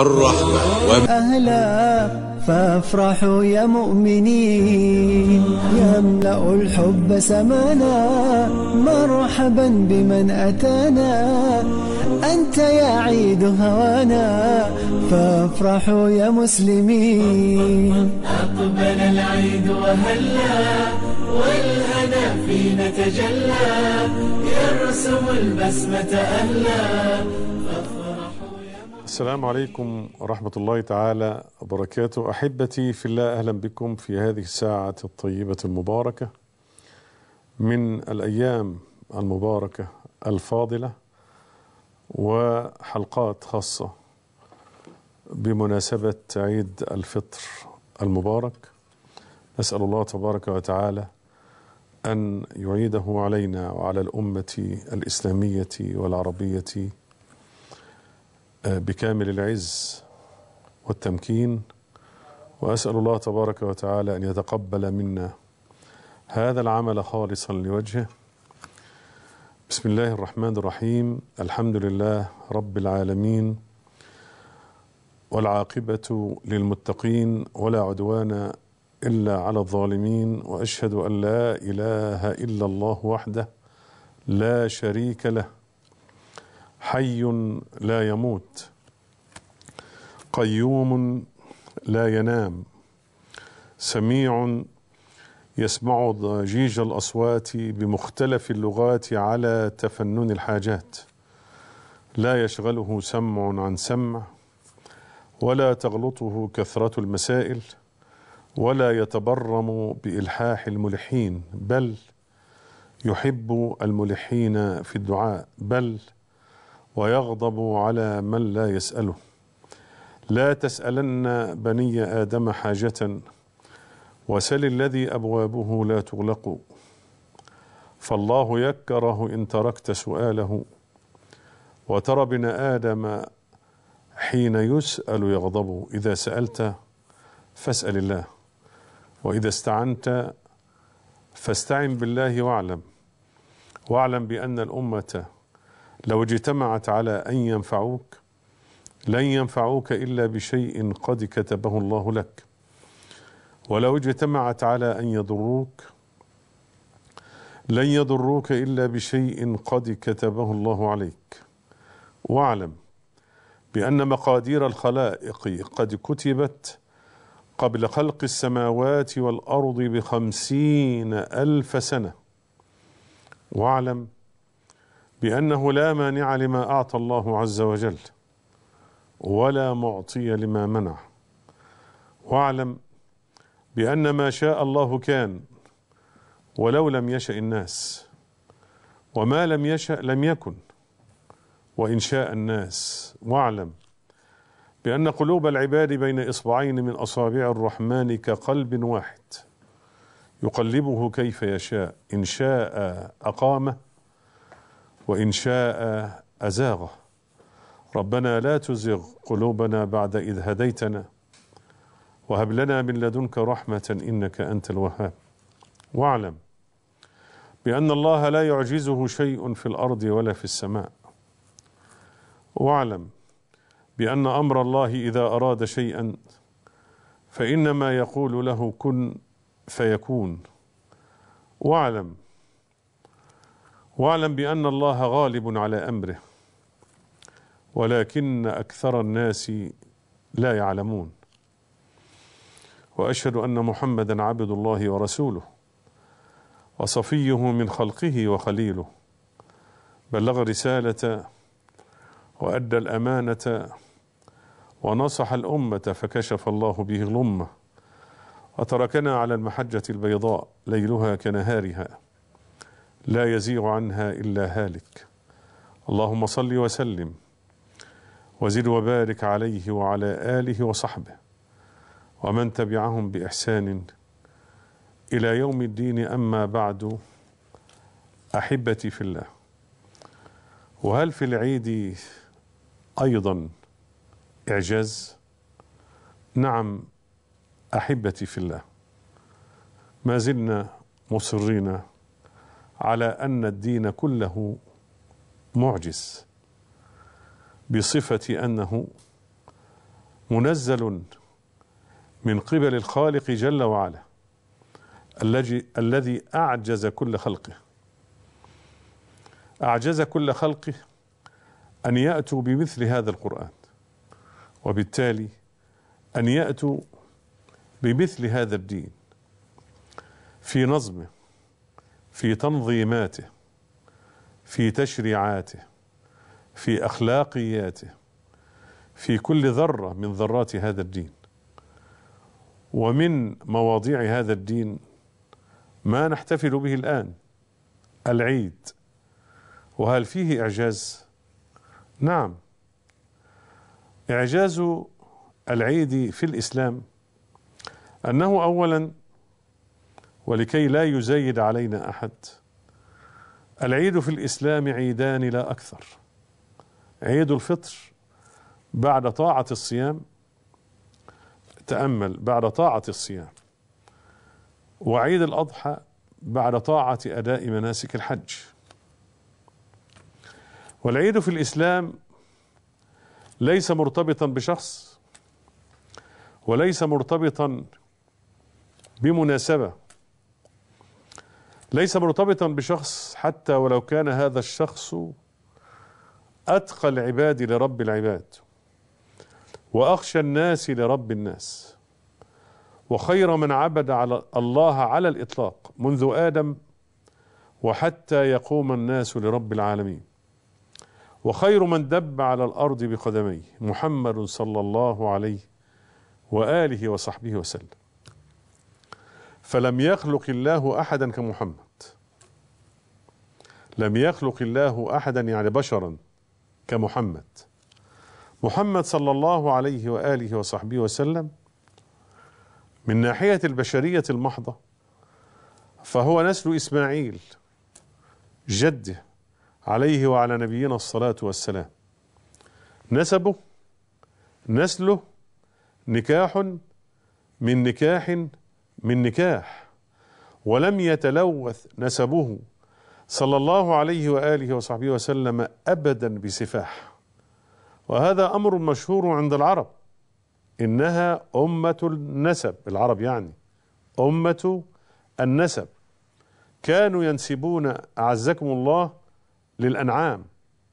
الرحمة أهلا فافرحوا يا مؤمنين يملأ الحب سمانا مرحبا بمن أتانا أنت يا عيد هوانا فافرحوا يا مسلمين أقبل العيد وهلا والهنا فينا تجلى يرسم البسمة أهلا السلام عليكم ورحمة الله تعالى وبركاته أحبتي في الله أهلا بكم في هذه الساعة الطيبة المباركة من الأيام المباركة الفاضلة وحلقات خاصة بمناسبة عيد الفطر المبارك نسأل الله تبارك وتعالى أن يعيده علينا وعلى الأمة الإسلامية والعربية بكامل العز والتمكين واسال الله تبارك وتعالى ان يتقبل منا هذا العمل خالصا لوجهه بسم الله الرحمن الرحيم الحمد لله رب العالمين والعاقبه للمتقين ولا عدوان الا على الظالمين واشهد ان لا اله الا الله وحده لا شريك له حي لا يموت قيوم لا ينام سميع يسمع ضجيج الاصوات بمختلف اللغات على تفنن الحاجات لا يشغله سمع عن سمع ولا تغلطه كثره المسائل ولا يتبرم بالحاح الملحين بل يحب الملحين في الدعاء بل ويغضب على من لا يسأله لا تسألن بني آدم حاجة وسل الذي أبوابه لا تغلق فالله يكره إن تركت سؤاله وترى ابن آدم حين يسأل يغضب إذا سألت فاسأل الله وإذا استعنت فاستعن بالله واعلم واعلم بأن الأمة لو اجتمعت على ان ينفعوك لن ينفعوك الا بشيء قد كتبه الله لك ولو اجتمعت على ان يضروك لن يضروك الا بشيء قد كتبه الله عليك واعلم بان مقادير الخلائق قد كتبت قبل خلق السماوات والارض بخمسين الف سنه واعلم بأنه لا مانع لما أعطى الله عز وجل ولا معطي لما منع واعلم بأن ما شاء الله كان ولو لم يشأ الناس وما لم يشأ لم يكن وإن شاء الناس واعلم بأن قلوب العباد بين إصبعين من أصابع الرحمن كقلب واحد يقلبه كيف يشاء إن شاء أقامه وإن شاء أزاغه ربنا لا تزغ قلوبنا بعد إذ هديتنا وهب لنا من لدنك رحمة إنك أنت الوهاب واعلم بأن الله لا يعجزه شيء في الأرض ولا في السماء واعلم بأن أمر الله إذا أراد شيئا فإنما يقول له كن فيكون واعلم واعلم بأن الله غالب على أمره ولكن أكثر الناس لا يعلمون وأشهد أن محمدا عبد الله ورسوله وصفيه من خلقه وخليله بلغ رسالة وأدى الأمانة ونصح الأمة فكشف الله به الغمة وتركنا على المحجة البيضاء ليلها كنهارها لا يزيغ عنها الا هالك اللهم صل وسلم وزد وبارك عليه وعلى اله وصحبه ومن تبعهم باحسان الى يوم الدين اما بعد احبتي في الله وهل في العيد ايضا اعجاز نعم احبتي في الله ما زلنا مصرين على ان الدين كله معجز بصفه انه منزل من قبل الخالق جل وعلا الذي الذي اعجز كل خلقه اعجز كل خلقه ان ياتوا بمثل هذا القران وبالتالي ان ياتوا بمثل هذا الدين في نظمه في تنظيماته في تشريعاته في اخلاقياته في كل ذره من ذرات هذا الدين ومن مواضيع هذا الدين ما نحتفل به الان العيد وهل فيه اعجاز نعم اعجاز العيد في الاسلام انه اولا ولكي لا يزايد علينا احد العيد في الاسلام عيدان لا اكثر عيد الفطر بعد طاعه الصيام تامل بعد طاعه الصيام وعيد الاضحى بعد طاعه اداء مناسك الحج والعيد في الاسلام ليس مرتبطا بشخص وليس مرتبطا بمناسبه ليس مرتبطا بشخص حتى ولو كان هذا الشخص اتقى العباد لرب العباد واخشى الناس لرب الناس وخير من عبد على الله على الاطلاق منذ ادم وحتى يقوم الناس لرب العالمين وخير من دب على الارض بقدميه محمد صلى الله عليه واله وصحبه وسلم فلم يخلق الله احدا كمحمد لم يخلق الله احدا يعني بشرا كمحمد محمد صلى الله عليه واله وصحبه وسلم من ناحيه البشريه المحضه فهو نسل اسماعيل جده عليه وعلى نبينا الصلاه والسلام نسبه نسله نكاح من نكاح من نكاح ولم يتلوث نسبه صلى الله عليه واله وصحبه وسلم ابدا بسفاح وهذا امر مشهور عند العرب انها امه النسب العرب يعني امه النسب كانوا ينسبون اعزكم الله للانعام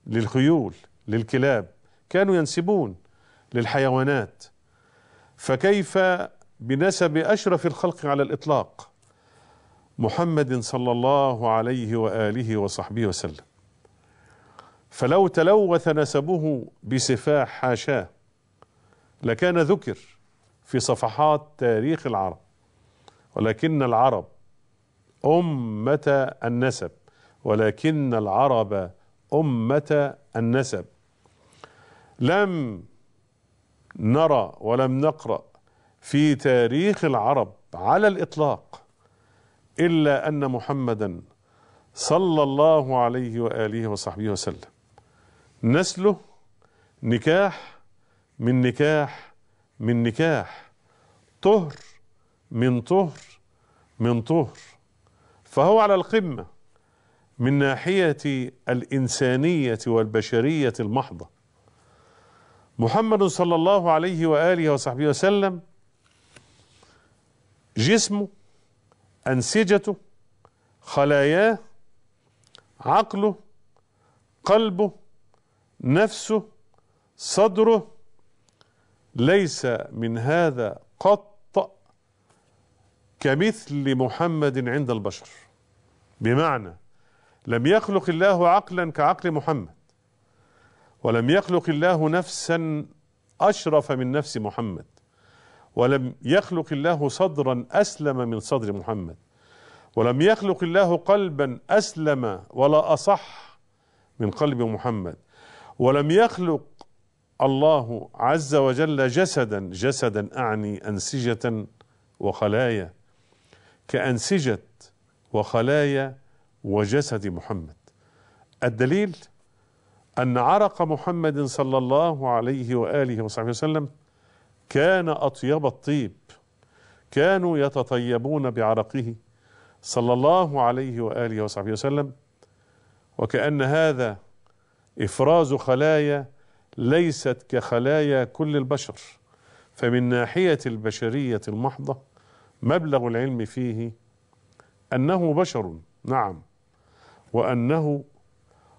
للخيول للكلاب كانوا ينسبون للحيوانات فكيف بنسب اشرف الخلق على الاطلاق محمد صلى الله عليه واله وصحبه وسلم فلو تلوث نسبه بسفاح حاشاه لكان ذكر في صفحات تاريخ العرب ولكن العرب أمة النسب ولكن العرب أمة النسب لم نرى ولم نقرأ في تاريخ العرب على الإطلاق الا ان محمدا صلى الله عليه واله وصحبه وسلم نسله نكاح من نكاح من نكاح طهر من طهر من طهر فهو على القمه من ناحيه الانسانيه والبشريه المحضه محمد صلى الله عليه واله وصحبه وسلم جسمه أنسجته خلاياه عقله قلبه نفسه صدره ليس من هذا قط كمثل محمد عند البشر بمعنى لم يخلق الله عقلا كعقل محمد ولم يخلق الله نفسا اشرف من نفس محمد ولم يخلق الله صدرا أسلم من صدر محمد ولم يخلق الله قلبا أسلم ولا أصح من قلب محمد ولم يخلق الله عز وجل جسدا جسدا أعني أنسجة وخلايا كأنسجة وخلايا وجسد محمد الدليل أن عرق محمد صلى الله عليه وآله وصحبه وسلم كان اطيب الطيب كانوا يتطيبون بعرقه صلى الله عليه واله وصحبه وسلم وكان هذا افراز خلايا ليست كخلايا كل البشر فمن ناحيه البشريه المحضه مبلغ العلم فيه انه بشر نعم وانه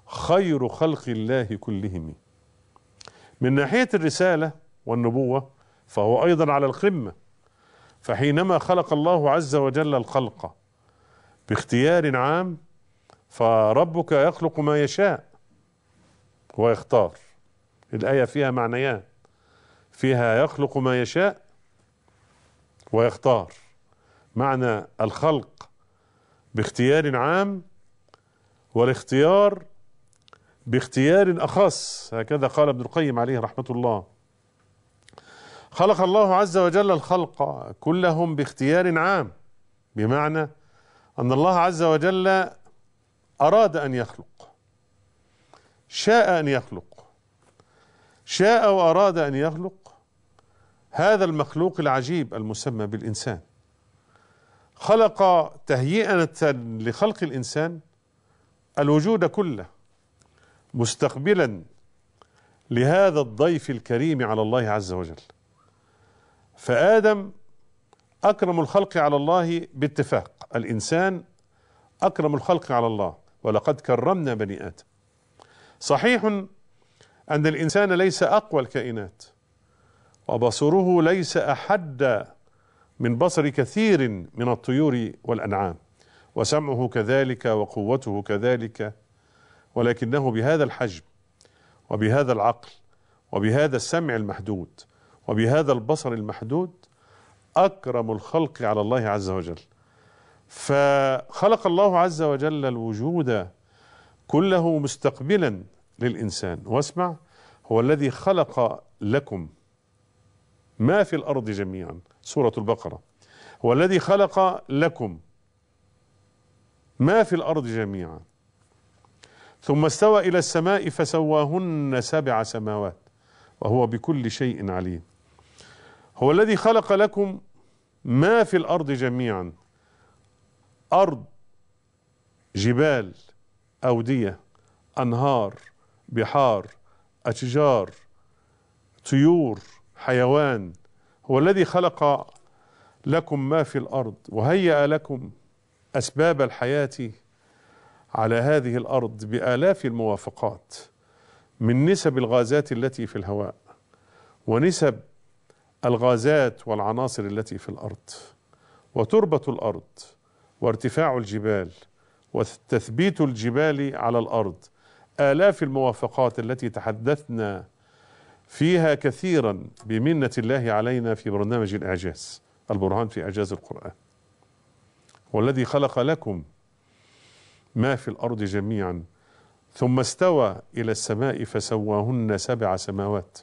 خير خلق الله كلهم من ناحيه الرساله والنبوه فهو ايضا على القمه فحينما خلق الله عز وجل الخلق باختيار عام فربك يخلق ما يشاء ويختار الايه فيها معنيان فيها يخلق ما يشاء ويختار معنى الخلق باختيار عام والاختيار باختيار اخص هكذا قال ابن القيم عليه رحمه الله خلق الله عز وجل الخلق كلهم باختيار عام بمعنى ان الله عز وجل اراد ان يخلق شاء ان يخلق شاء واراد ان يخلق هذا المخلوق العجيب المسمى بالانسان خلق تهيئه لخلق الانسان الوجود كله مستقبلا لهذا الضيف الكريم على الله عز وجل فآدم أكرم الخلق على الله باتفاق الإنسان أكرم الخلق على الله ولقد كرمنا بني آدم صحيح أن الإنسان ليس أقوى الكائنات وبصره ليس أحد من بصر كثير من الطيور والأنعام وسمعه كذلك وقوته كذلك ولكنه بهذا الحجم وبهذا العقل وبهذا السمع المحدود وبهذا البصر المحدود أكرم الخلق على الله عز وجل فخلق الله عز وجل الوجود كله مستقبلا للإنسان واسمع هو الذي خلق لكم ما في الأرض جميعا سورة البقرة هو الذي خلق لكم ما في الأرض جميعا ثم استوى إلى السماء فسواهن سبع سماوات وهو بكل شيء عليم هو الذي خلق لكم ما في الأرض جميعا أرض جبال أودية أنهار بحار أشجار طيور حيوان هو الذي خلق لكم ما في الأرض وهيأ لكم أسباب الحياة على هذه الأرض بآلاف الموافقات من نسب الغازات التي في الهواء ونسب الغازات والعناصر التي في الارض وتربه الارض وارتفاع الجبال وتثبيت الجبال على الارض الاف الموافقات التي تحدثنا فيها كثيرا بمنه الله علينا في برنامج الاعجاز البرهان في اعجاز القران والذي خلق لكم ما في الارض جميعا ثم استوى الى السماء فسواهن سبع سماوات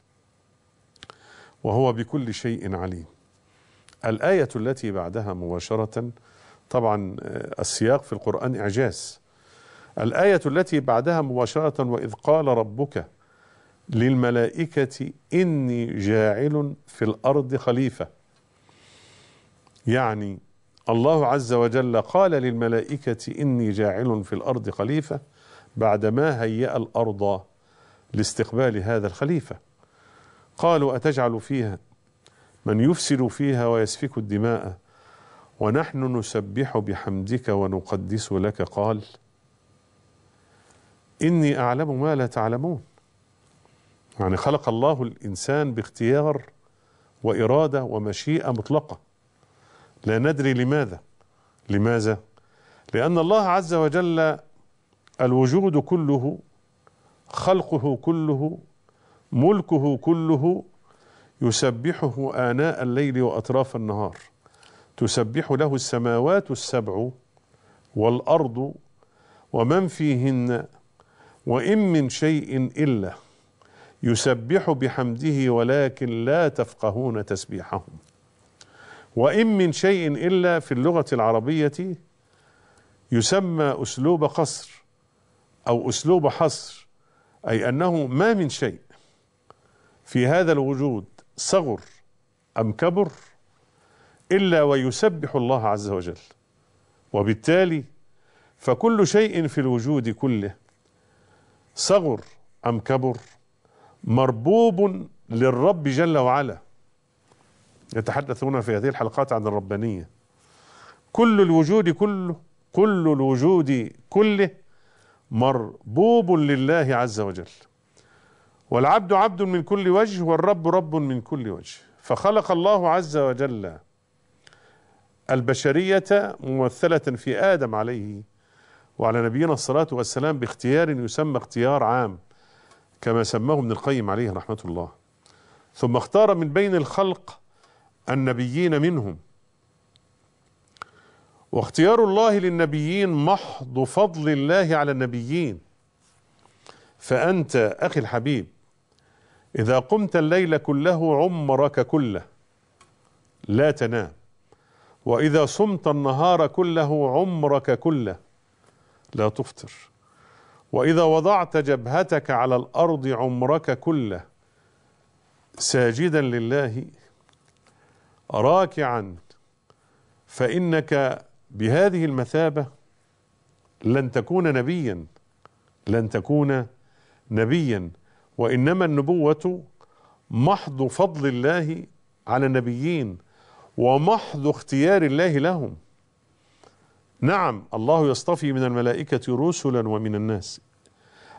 وهو بكل شيء عليم. الآية التي بعدها مباشرة طبعا آه، السياق في القرآن إعجاز. الآية التي بعدها مباشرة وإذ قال ربك للملائكة إني جاعل في الأرض خليفة. يعني الله عز وجل قال للملائكة إني جاعل في الأرض خليفة بعدما هيأ الأرض لاستقبال هذا الخليفه قالوا أتجعل فيها من يفسد فيها ويسفك الدماء ونحن نسبح بحمدك ونقدس لك قال إني أعلم ما لا تعلمون يعني خلق الله الإنسان باختيار وإرادة ومشيئة مطلقة لا ندري لماذا لماذا؟ لأن الله عز وجل الوجود كله خلقه كله ملكه كله يسبحه آناء الليل وأطراف النهار تسبح له السماوات السبع والأرض ومن فيهن وإن من شيء إلا يسبح بحمده ولكن لا تفقهون تسبيحهم وإن من شيء إلا في اللغة العربية يسمى أسلوب قصر أو أسلوب حصر أي أنه ما من شيء في هذا الوجود صغر أم كبر إلا ويسبح الله عز وجل وبالتالي فكل شيء في الوجود كله صغر أم كبر مربوب للرب جل وعلا يتحدثون في هذه الحلقات عن الربانية كل الوجود كله كل الوجود كله مربوب لله عز وجل والعبد عبد من كل وجه والرب رب من كل وجه فخلق الله عز وجل البشريه ممثله في ادم عليه وعلى نبينا الصلاه والسلام باختيار يسمى اختيار عام كما سماه ابن القيم عليه رحمه الله ثم اختار من بين الخلق النبيين منهم واختيار الله للنبيين محض فضل الله على النبيين فانت اخي الحبيب إذا قمت الليل كله عمرك كله لا تنام وإذا صمت النهار كله عمرك كله لا تفطر وإذا وضعت جبهتك على الأرض عمرك كله ساجدا لله راكعا فإنك بهذه المثابة لن تكون نبيا لن تكون نبيا وإنما النبوة محض فضل الله على النبيين ومحض اختيار الله لهم نعم الله يصطفي من الملائكة رسلا ومن الناس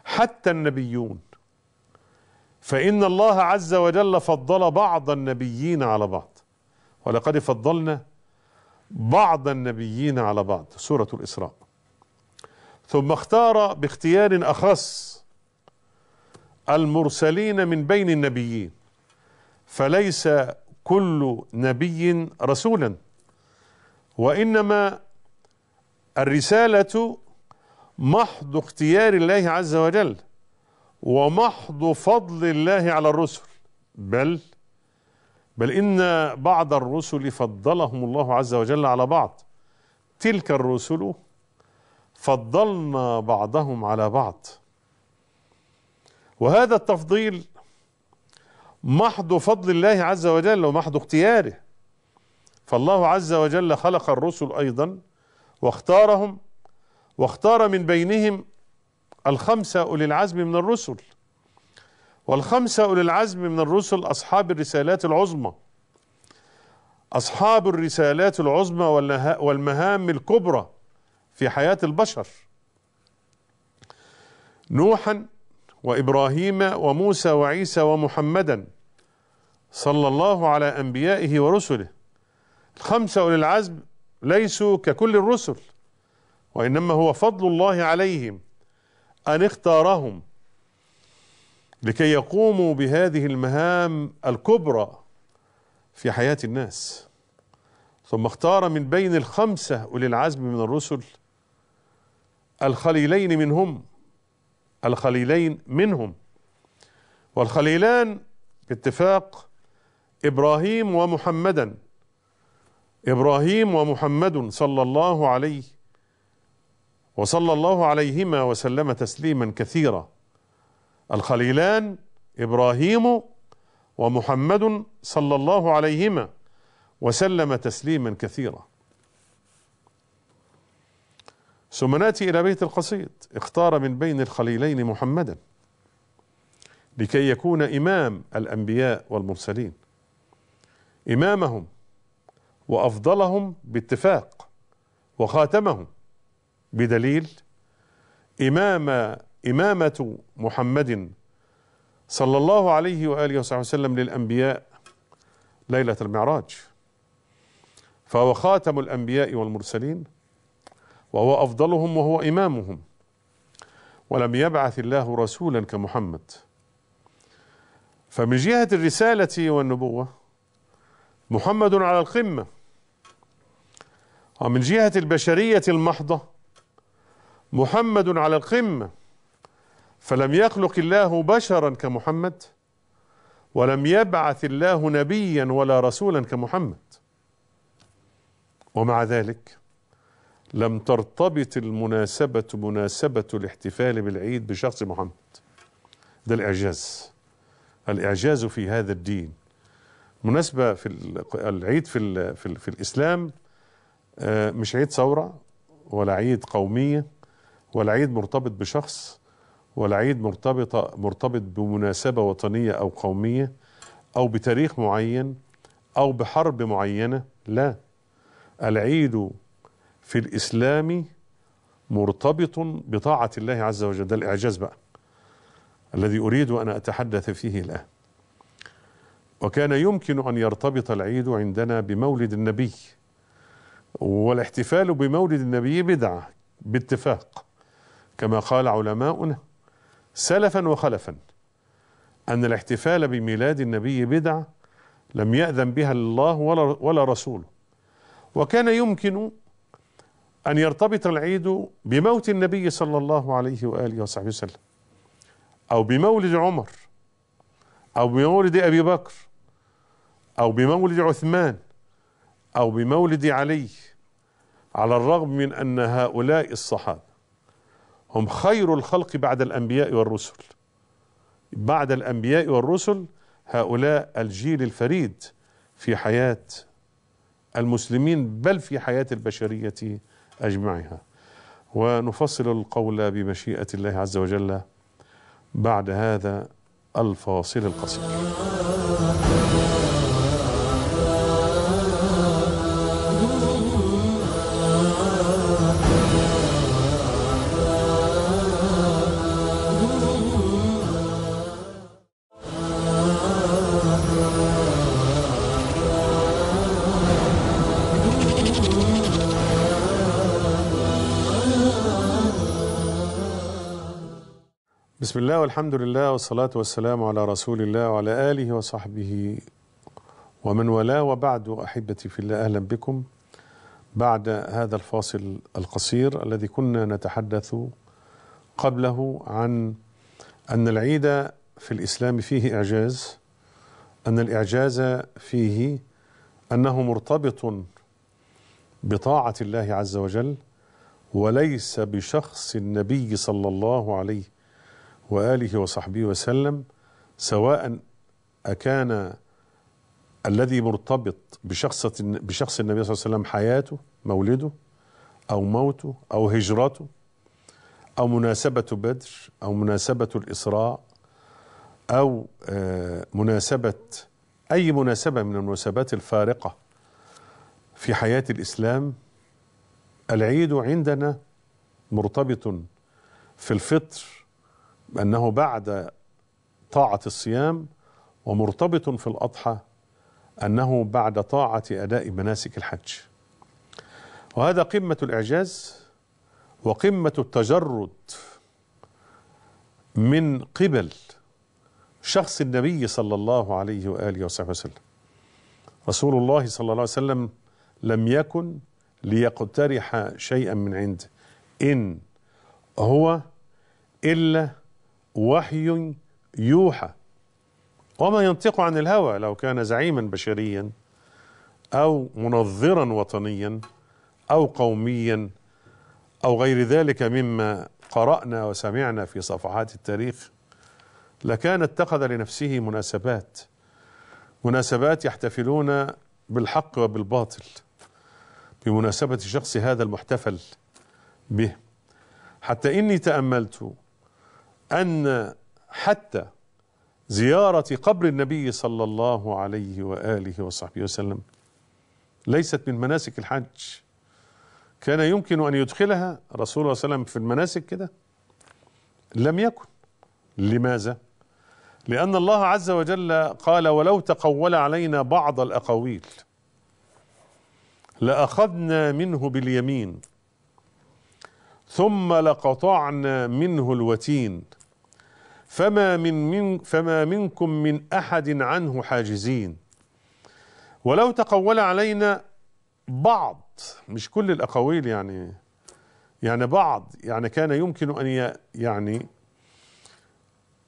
حتى النبيون فإن الله عز وجل فضل بعض النبيين على بعض ولقد فضلنا بعض النبيين على بعض سورة الإسراء ثم اختار باختيار أخص المرسلين من بين النبيين فليس كل نبي رسولا وانما الرساله محض اختيار الله عز وجل ومحض فضل الله على الرسل بل بل ان بعض الرسل فضلهم الله عز وجل على بعض تلك الرسل فضلنا بعضهم على بعض وهذا التفضيل محض فضل الله عز وجل ومحض اختياره فالله عز وجل خلق الرسل ايضا واختارهم واختار من بينهم الخمسه اولي العزم من الرسل والخمسه اولي العزم من الرسل اصحاب الرسالات العظمى اصحاب الرسالات العظمى والمهام الكبرى في حياه البشر نوحا وابراهيم وموسى وعيسى ومحمدا صلى الله على انبيائه ورسله الخمسه اولي العزم ليسوا ككل الرسل وانما هو فضل الله عليهم ان اختارهم لكي يقوموا بهذه المهام الكبرى في حياه الناس ثم اختار من بين الخمسه اولي العزم من الرسل الخليلين منهم الخليلين منهم والخليلان باتفاق ابراهيم ومحمدا ابراهيم ومحمد صلى الله عليه وصلى الله عليهما وسلم تسليما كثيرا الخليلان ابراهيم ومحمد صلى الله عليهما وسلم تسليما كثيرا ثم ناتي الى بيت القصيد اختار من بين الخليلين محمدا لكي يكون امام الانبياء والمرسلين امامهم وافضلهم باتفاق وخاتمهم بدليل امام امامه محمد صلى الله عليه واله وصحبه وسلم للانبياء ليله المعراج فهو خاتم الانبياء والمرسلين وهو افضلهم وهو امامهم ولم يبعث الله رسولا كمحمد فمن جهه الرساله والنبوه محمد على القمه ومن جهه البشريه المحضه محمد على القمه فلم يخلق الله بشرا كمحمد ولم يبعث الله نبيا ولا رسولا كمحمد ومع ذلك لم ترتبط المناسبة مناسبة الاحتفال بالعيد بشخص محمد ده الإعجاز الإعجاز في هذا الدين مناسبة في العيد في, الـ في, الـ في الإسلام آه، مش عيد ثورة ولا عيد قومية ولا عيد مرتبط بشخص ولا عيد مرتبط مرتبط بمناسبة وطنية أو قومية أو بتاريخ معين أو بحرب معينة لا العيد في الإسلام مرتبط بطاعة الله عز وجل ده الإعجاز بقى الذي أريد أن أتحدث فيه الآن وكان يمكن أن يرتبط العيد عندنا بمولد النبي والاحتفال بمولد النبي بدعة باتفاق كما قال علماؤنا سلفا وخلفا أن الاحتفال بميلاد النبي بدعة لم يأذن بها الله ولا, ولا رسوله وكان يمكن أن يرتبط العيد بموت النبي صلى الله عليه وآله وصحبه وسلم أو بمولد عمر أو بمولد أبي بكر أو بمولد عثمان أو بمولد علي على الرغم من أن هؤلاء الصحابة هم خير الخلق بعد الأنبياء والرسل بعد الأنبياء والرسل هؤلاء الجيل الفريد في حياة المسلمين بل في حياة البشرية أجمعها ونفصل القول بمشيئة الله عز وجل بعد هذا الفاصل القصير بسم الله والحمد لله والصلاة والسلام على رسول الله وعلى آله وصحبه ومن والاه وبعد أحبتي في الله أهلا بكم بعد هذا الفاصل القصير الذي كنا نتحدث قبله عن أن العيد في الإسلام فيه إعجاز أن الإعجاز فيه أنه مرتبط بطاعة الله عز وجل وليس بشخص النبي صلى الله عليه واله وصحبه وسلم سواء اكان الذي مرتبط بشخصة بشخص النبي صلى الله عليه وسلم حياته مولده أو موته أو هجرته أو مناسبة بدر أو مناسبة الإسراء أو آه، مناسبة أي مناسبة من المناسبات الفارقة في حياة الإسلام العيد عندنا مرتبط في الفطر أنه بعد طاعة الصيام ومرتبط في الأضحى أنه بعد طاعة أداء مناسك الحج وهذا قمة الإعجاز وقمة التجرد من قبل شخص النبي صلى الله عليه وآله وصحبه وسلم رسول الله صلى الله عليه وسلم لم يكن ليقترح شيئا من عنده إن هو إلا وحي يوحى وما ينطق عن الهوى لو كان زعيما بشريا او منظرا وطنيا او قوميا او غير ذلك مما قرانا وسمعنا في صفحات التاريخ لكان اتخذ لنفسه مناسبات مناسبات يحتفلون بالحق وبالباطل بمناسبه شخص هذا المحتفل به حتى اني تاملت أن حتى زيارة قبر النبي صلى الله عليه وآله وصحبه وسلم ليست من مناسك الحج كان يمكن أن يدخلها رسول الله صلى الله عليه وسلم في المناسك كده لم يكن لماذا؟ لأن الله عز وجل قال ولو تقول علينا بعض الأقاويل لأخذنا منه باليمين ثم لقطعنا منه الوتين فما من, من فما منكم من احد عنه حاجزين ولو تقول علينا بعض مش كل الاقاويل يعني يعني بعض يعني كان يمكن ان يعني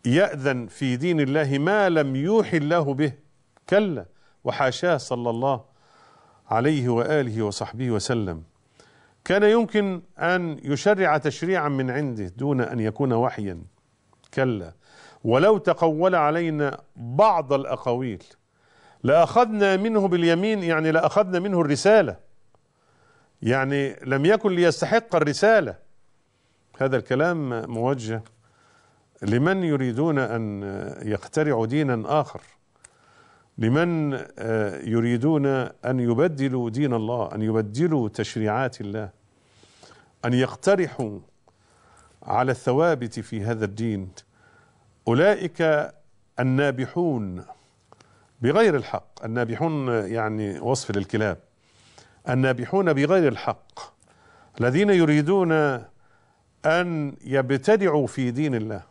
ياذن في دين الله ما لم يوحي الله به كلا وحاشاه صلى الله عليه واله وصحبه وسلم كان يمكن ان يشرع تشريعا من عنده دون ان يكون وحيا كلا ولو تقول علينا بعض الأقاويل لأخذنا منه باليمين يعني لأخذنا منه الرسالة يعني لم يكن ليستحق الرسالة هذا الكلام موجه لمن يريدون أن يخترعوا دينا آخر لمن آه، يريدون أن يبدلوا دين الله أن يبدلوا تشريعات الله أن يقترحوا على الثوابت في هذا الدين أولئك النابحون بغير الحق النابحون يعني وصف للكلاب النابحون بغير الحق الذين يريدون أن يبتدعوا في دين الله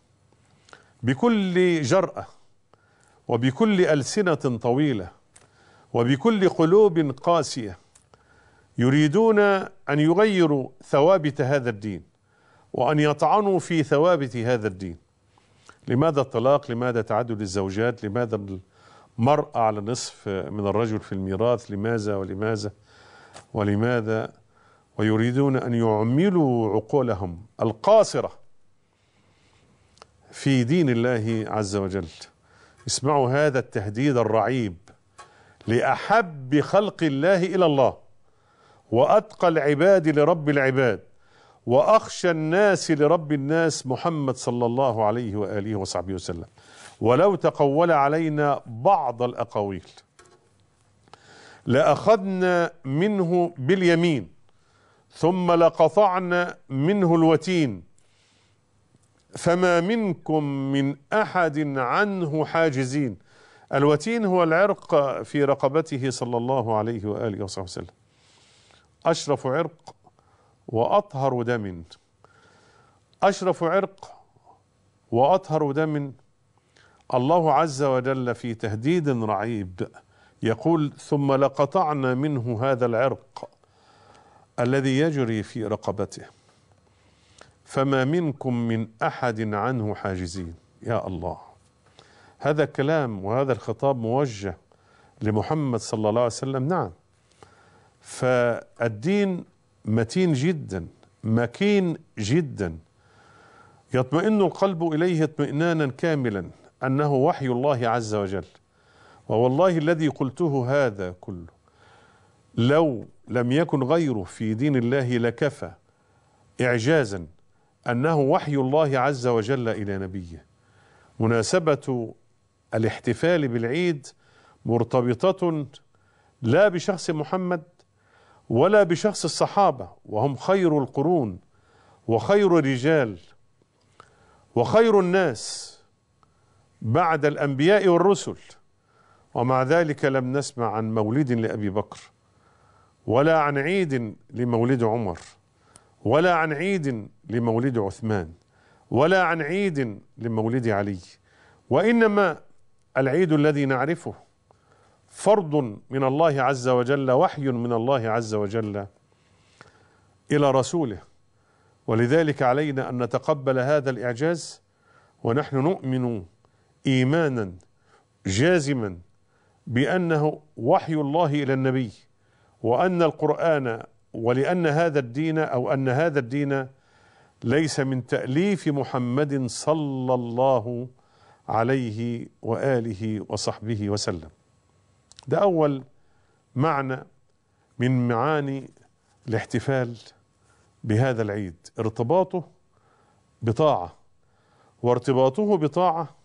بكل جرأة وبكل ألسنة طويلة وبكل قلوب قاسية يريدون أن يغيروا ثوابت هذا الدين وأن يطعنوا في ثوابت هذا الدين لماذا الطلاق لماذا تعدد الزوجات لماذا المرأة على نصف من الرجل في الميراث لماذا ولماذا ولماذا ويريدون أن يعملوا عقولهم القاصرة في دين الله عز وجل اسمعوا هذا التهديد الرعيب لأحب خلق الله إلى الله وأتقى العباد لرب العباد وأخشى الناس لرب الناس محمد صلى الله عليه وآله وصحبه وسلم ولو تقول علينا بعض الأقاويل لأخذنا منه باليمين ثم لقطعنا منه الوتين فما منكم من أحد عنه حاجزين الوتين هو العرق في رقبته صلى الله عليه وآله وصحبه وسلم أشرف عرق وأطهر دم أشرف عرق وأطهر دم الله عز وجل في تهديد رعيب يقول ثم لقطعنا منه هذا العرق الذي يجري في رقبته فما منكم من أحد عنه حاجزين يا الله هذا كلام وهذا الخطاب موجه لمحمد صلى الله عليه وسلم نعم فالدين متين جدا مكين جدا يطمئن القلب اليه اطمئنانا كاملا انه وحي الله عز وجل ووالله الذي قلته هذا كله لو لم يكن غيره في دين الله لكفى اعجازا انه وحي الله عز وجل الى نبيه مناسبه الاحتفال بالعيد مرتبطه لا بشخص محمد ولا بشخص الصحابه وهم خير القرون وخير الرجال وخير الناس بعد الانبياء والرسل ومع ذلك لم نسمع عن مولد لابي بكر ولا عن عيد لمولد عمر ولا عن عيد لمولد عثمان ولا عن عيد لمولد علي وانما العيد الذي نعرفه فرض من الله عز وجل وحي من الله عز وجل الى رسوله ولذلك علينا ان نتقبل هذا الاعجاز ونحن نؤمن ايمانا جازما بانه وحي الله الى النبي وان القران ولان هذا الدين او ان هذا الدين ليس من تاليف محمد صلى الله عليه واله وصحبه وسلم ده أول معنى من معاني الاحتفال بهذا العيد ارتباطه بطاعة وارتباطه بطاعة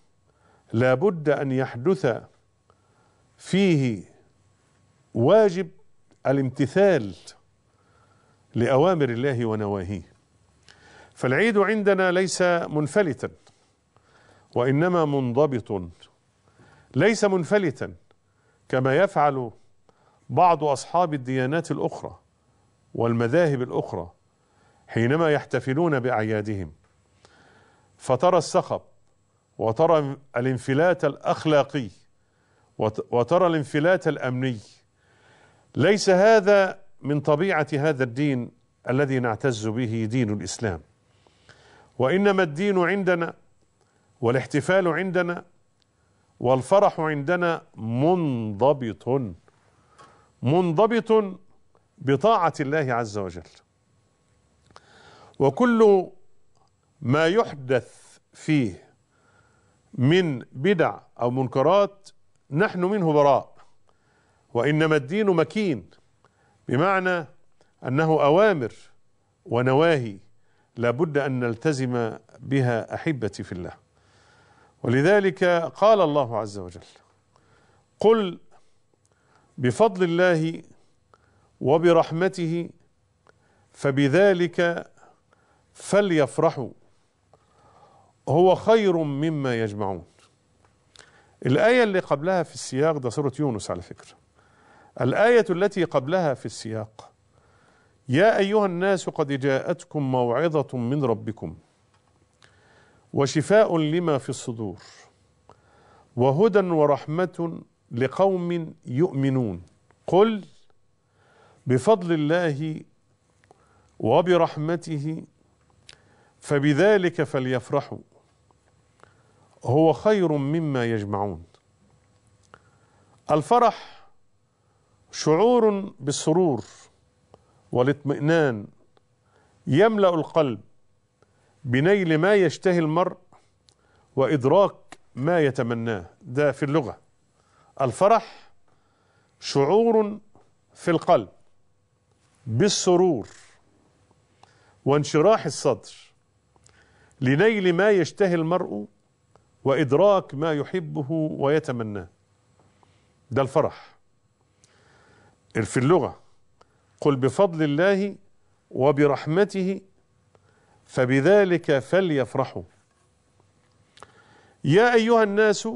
لابد أن يحدث فيه واجب الامتثال لأوامر الله ونواهيه فالعيد عندنا ليس منفلتا وإنما منضبط ليس منفلتا كما يفعل بعض اصحاب الديانات الاخرى والمذاهب الاخرى حينما يحتفلون باعيادهم فترى السخب وترى الانفلات الاخلاقي وترى الانفلات الامني ليس هذا من طبيعه هذا الدين الذي نعتز به دين الاسلام وانما الدين عندنا والاحتفال عندنا والفرح عندنا منضبط منضبط بطاعة الله عز وجل وكل ما يحدث فيه من بدع أو منكرات نحن منه براء وإنما الدين مكين بمعنى أنه أوامر ونواهي لابد أن نلتزم بها أحبتي في الله ولذلك قال الله عز وجل قل بفضل الله وبرحمته فبذلك فليفرحوا هو خير مما يجمعون الآية اللي قبلها في السياق ده سورة يونس على فكرة الآية التي قبلها في السياق يا أيها الناس قد جاءتكم موعظة من ربكم وشفاء لما في الصدور وهدى ورحمة لقوم يؤمنون قل بفضل الله وبرحمته فبذلك فليفرحوا هو خير مما يجمعون الفرح شعور بالسرور والاطمئنان يملا القلب بنيل ما يشتهي المرء وإدراك ما يتمناه ده في اللغة الفرح شعور في القلب بالسرور وانشراح الصدر لنيل ما يشتهي المرء وإدراك ما يحبه ويتمناه ده الفرح في اللغة قل بفضل الله وبرحمته فبذلك فليفرحوا يا أيها الناس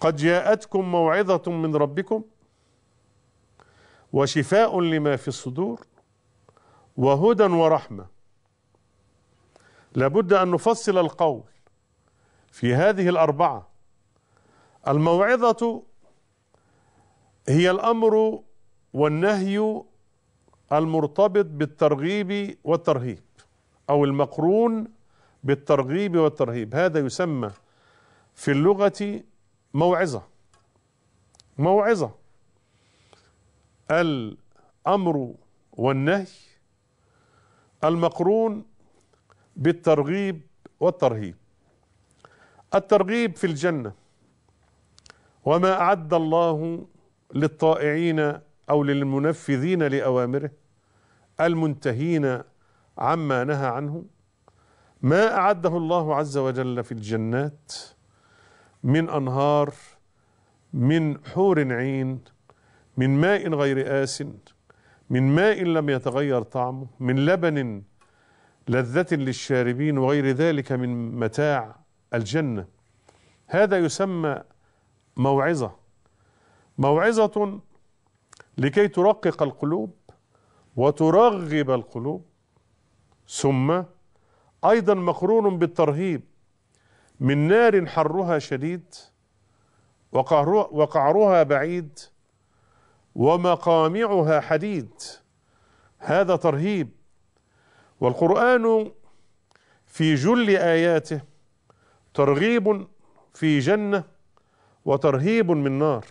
قد جاءتكم موعظة من ربكم وشفاء لما في الصدور وهدى ورحمة لابد أن نفصل القول في هذه الأربعة الموعظة هي الأمر والنهي المرتبط بالترغيب والترهيب او المقرون بالترغيب والترهيب هذا يسمى في اللغه موعظه موعظه الامر والنهي المقرون بالترغيب والترهيب الترغيب في الجنه وما اعد الله للطائعين او للمنفذين لاوامره المنتهين عما نهى عنه ما أعده الله عز وجل في الجنات من أنهار من حور عين من ماء غير آس من ماء لم يتغير طعمه من لبن لذة للشاربين وغير ذلك من متاع الجنة هذا يسمى موعظة موعظة لكي ترقق القلوب وترغب القلوب ثم أيضا مقرون بالترهيب من نار حرها شديد وقعرها بعيد ومقامعها حديد هذا ترهيب والقرآن في جل آياته ترغيب في جنة وترهيب من نار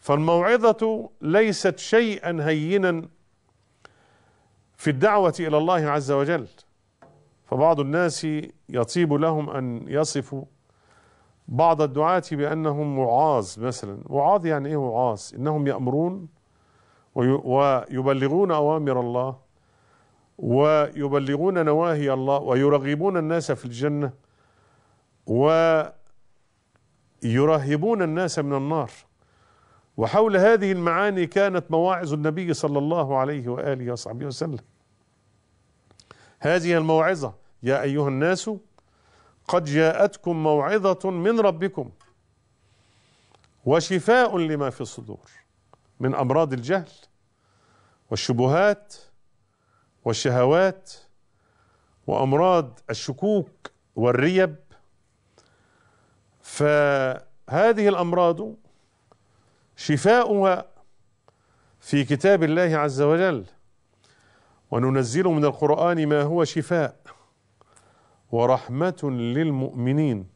فالموعظة ليست شيئا هينا في الدعوة إلى الله عز وجل فبعض الناس يطيب لهم أن يصفوا بعض الدعاة بأنهم وعاظ مثلا وعاظ يعني إيه وعاظ إنهم يأمرون ويبلغون أوامر الله ويبلغون نواهي الله ويرغبون الناس في الجنة ويرهبون الناس من النار وحول هذه المعاني كانت مواعظ النبي صلى الله عليه واله وصحبه وسلم. هذه الموعظه يا ايها الناس قد جاءتكم موعظه من ربكم وشفاء لما في الصدور من امراض الجهل والشبهات والشهوات وامراض الشكوك والريب فهذه الامراض شفاؤها في كتاب الله عز وجل وننزل من القرآن ما هو شفاء ورحمة للمؤمنين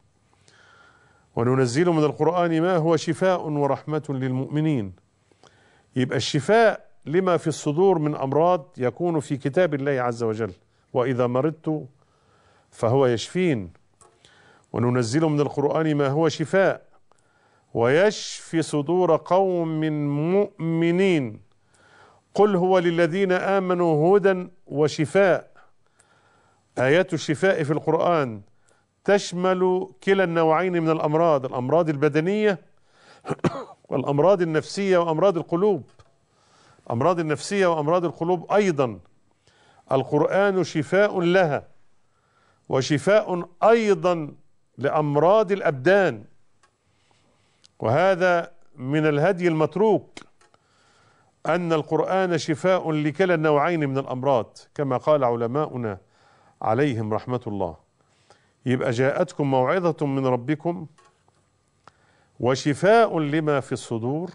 وننزل من القرآن ما هو شفاء ورحمة للمؤمنين يبقى الشفاء لما في الصدور من أمراض يكون في كتاب الله عز وجل وإذا مرضت فهو يشفين وننزل من القرآن ما هو شفاء ويشفي صدور قوم مؤمنين قل هو للذين امنوا هدى وشفاء ايات الشفاء في القران تشمل كلا النوعين من الامراض الامراض البدنيه والامراض النفسيه وامراض القلوب امراض النفسيه وامراض القلوب ايضا القران شفاء لها وشفاء ايضا لامراض الابدان وهذا من الهدي المتروك أن القرآن شفاء لكلا النوعين من الأمراض كما قال علماؤنا عليهم رحمة الله يبقى جاءتكم موعظة من ربكم وشفاء لما في الصدور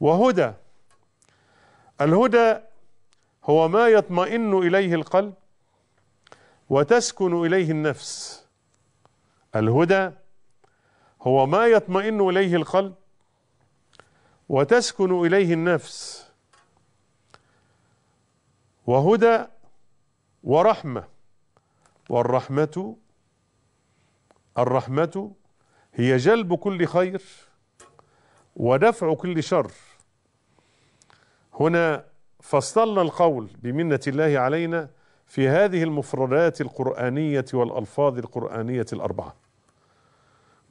وهدى الهدى هو ما يطمئن إليه القلب وتسكن إليه النفس الهدى هو ما يطمئن اليه القلب وتسكن اليه النفس وهدى ورحمه والرحمه الرحمه هي جلب كل خير ودفع كل شر هنا فصلنا القول بمنه الله علينا في هذه المفردات القرانيه والالفاظ القرانيه الاربعه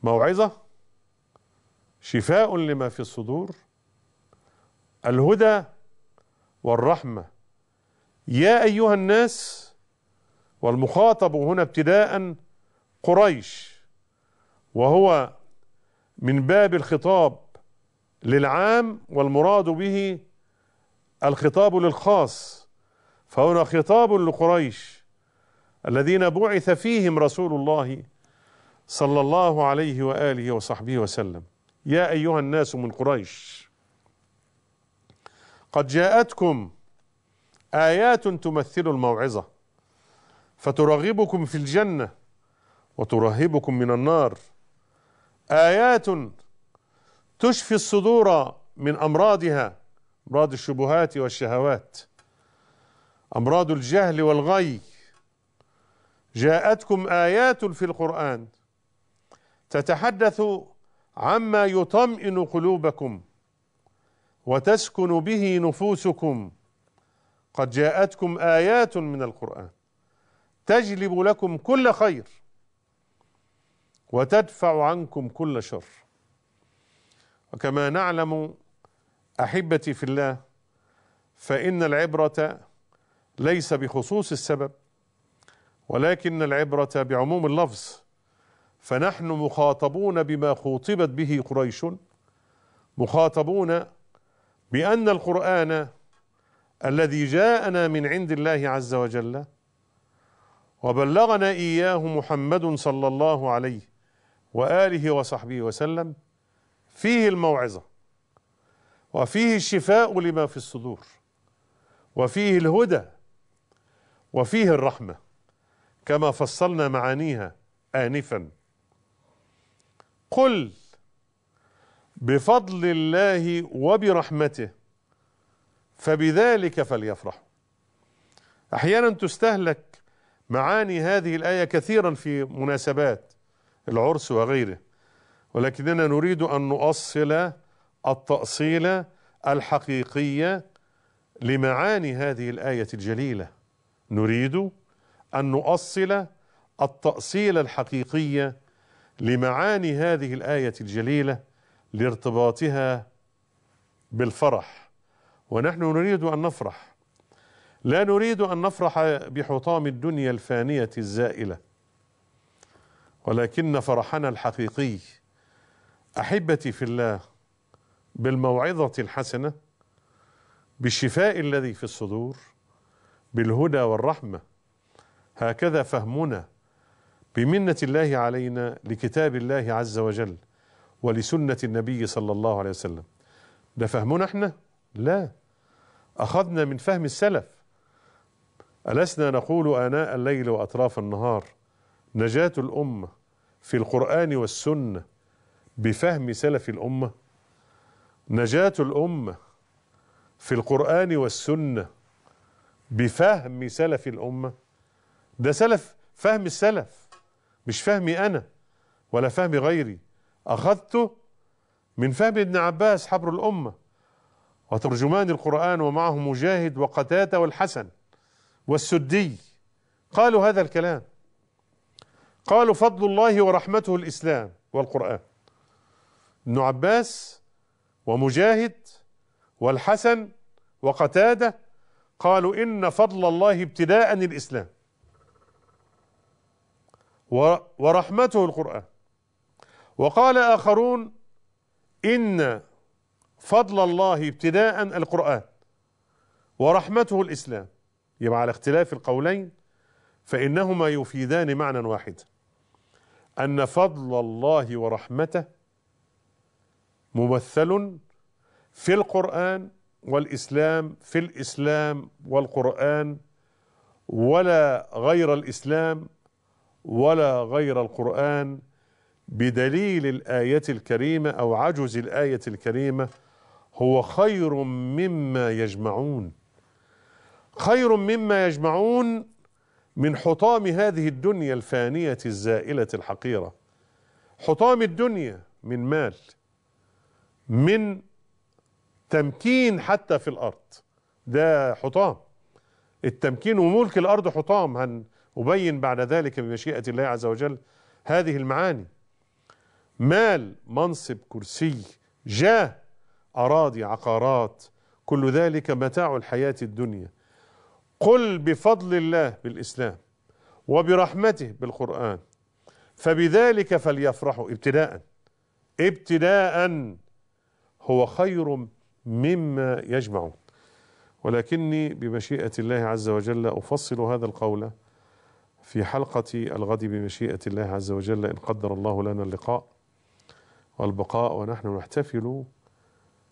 موعظة شفاء لما في الصدور الهدى والرحمة يا أيها الناس والمخاطب هنا ابتداء قريش وهو من باب الخطاب للعام والمراد به الخطاب للخاص فهنا خطاب لقريش الذين بعث فيهم رسول الله صلى الله عليه واله وصحبه وسلم يا ايها الناس من قريش قد جاءتكم ايات تمثل الموعظه فترغبكم في الجنه وترهبكم من النار ايات تشفي الصدور من امراضها امراض الشبهات والشهوات امراض الجهل والغي جاءتكم ايات في القران تتحدث عما يطمئن قلوبكم وتسكن به نفوسكم قد جاءتكم ايات من القران تجلب لكم كل خير وتدفع عنكم كل شر وكما نعلم احبتي في الله فان العبره ليس بخصوص السبب ولكن العبره بعموم اللفظ فنحن مخاطبون بما خوطبت به قريش مخاطبون بأن القرآن الذي جاءنا من عند الله عز وجل وبلغنا إياه محمد صلى الله عليه وآله وصحبه وسلم فيه الموعظة وفيه الشفاء لما في الصدور وفيه الهدى وفيه الرحمة كما فصلنا معانيها آنفاً قل بفضل الله وبرحمته فبذلك فليفرحوا احيانا تستهلك معاني هذه الايه كثيرا في مناسبات العرس وغيره ولكننا نريد ان نؤصل التاصيل الحقيقي لمعاني هذه الايه الجليله نريد ان نؤصل التاصيل الحقيقي لمعاني هذه الايه الجليله لارتباطها بالفرح ونحن نريد ان نفرح لا نريد ان نفرح بحطام الدنيا الفانيه الزائله ولكن فرحنا الحقيقي احبتي في الله بالموعظه الحسنه بالشفاء الذي في الصدور بالهدى والرحمه هكذا فهمنا بمنة الله علينا لكتاب الله عز وجل ولسنة النبي صلى الله عليه وسلم ده فهمنا احنا؟ لا أخذنا من فهم السلف ألسنا نقول آناء الليل وأطراف النهار نجاة الأمة في القرآن والسنة بفهم سلف الأمة نجاة الأمة في القرآن والسنة بفهم سلف الأمة ده سلف فهم السلف مش فهمي أنا ولا فهم غيري أخذته من فهم ابن عباس حبر الأمة وترجمان القرآن ومعه مجاهد وقتادة والحسن والسدي قالوا هذا الكلام قالوا فضل الله ورحمته الإسلام والقرآن ابن عباس ومجاهد والحسن وقتادة قالوا إن فضل الله ابتداء الإسلام ورحمته القرآن وقال آخرون إن فضل الله ابتداء القرآن ورحمته الإسلام يبقى على اختلاف القولين فإنهما يفيدان معنى واحد أن فضل الله ورحمته ممثل في القرآن والإسلام في الإسلام والقرآن ولا غير الإسلام ولا غير القرآن بدليل الآية الكريمة أو عجز الآية الكريمة هو خير مما يجمعون خير مما يجمعون من حطام هذه الدنيا الفانية الزائلة الحقيرة حطام الدنيا من مال من تمكين حتى في الأرض ده حطام التمكين وملك الأرض حطام هن أبين بعد ذلك بمشيئة الله عز وجل هذه المعاني مال منصب كرسي جاه أراضي عقارات كل ذلك متاع الحياة الدنيا قل بفضل الله بالإسلام وبرحمته بالقرآن فبذلك فليفرحوا ابتداء ابتداء هو خير مما يجمعون ولكني بمشيئة الله عز وجل أفصل هذا القول في حلقة الغد بمشيئة الله عز وجل إن قدر الله لنا اللقاء والبقاء ونحن نحتفل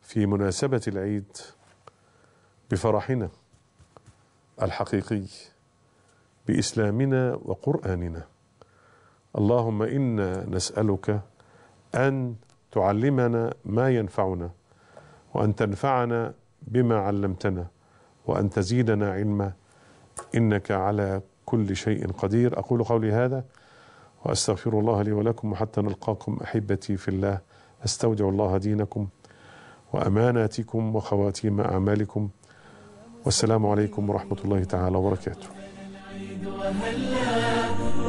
في مناسبة العيد بفرحنا الحقيقي بإسلامنا وقرآننا اللهم إنا نسألك أن تعلمنا ما ينفعنا وأن تنفعنا بما علمتنا وأن تزيدنا علما إنك على كل شيء قدير أقول قولي هذا وأستغفر الله لي ولكم وحتى نلقاكم أحبتي في الله أستودع الله دينكم وأماناتكم وخواتيم أعمالكم والسلام عليكم ورحمة الله تعالى وبركاته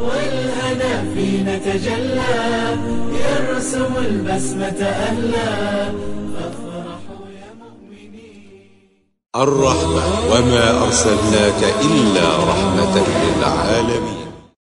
والهنا فينا تجلى يرسم البسمة ألا الرحمة وما أرسلناك إلا رحمة للعالمين